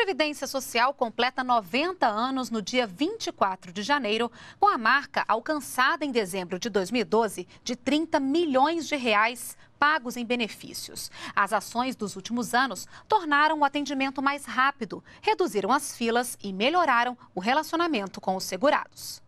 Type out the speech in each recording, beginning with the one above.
Previdência Social completa 90 anos no dia 24 de janeiro, com a marca alcançada em dezembro de 2012 de 30 milhões de reais pagos em benefícios. As ações dos últimos anos tornaram o atendimento mais rápido, reduziram as filas e melhoraram o relacionamento com os segurados.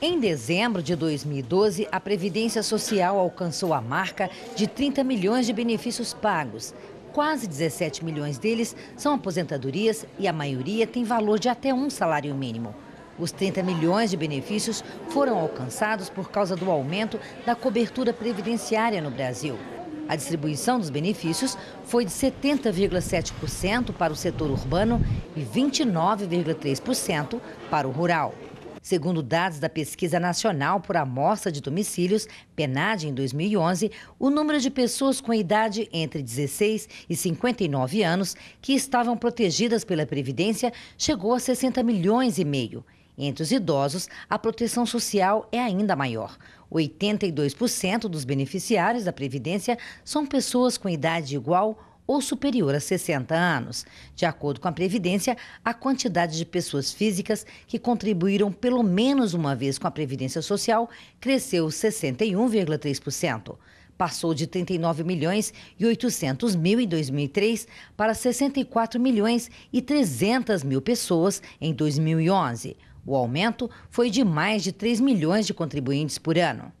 Em dezembro de 2012, a Previdência Social alcançou a marca de 30 milhões de benefícios pagos. Quase 17 milhões deles são aposentadorias e a maioria tem valor de até um salário mínimo. Os 30 milhões de benefícios foram alcançados por causa do aumento da cobertura previdenciária no Brasil. A distribuição dos benefícios foi de 70,7% para o setor urbano e 29,3% para o rural. Segundo dados da Pesquisa Nacional por Amostra de Domicílios, PENAD, em 2011, o número de pessoas com idade entre 16 e 59 anos que estavam protegidas pela Previdência chegou a 60 milhões e meio. Entre os idosos, a proteção social é ainda maior. 82% dos beneficiários da Previdência são pessoas com idade igual ou superior a 60 anos, de acordo com a Previdência, a quantidade de pessoas físicas que contribuíram pelo menos uma vez com a Previdência Social cresceu 61,3%. Passou de 39 milhões e 800 mil em 2003 para 64 milhões e 300 mil pessoas em 2011. O aumento foi de mais de 3 milhões de contribuintes por ano.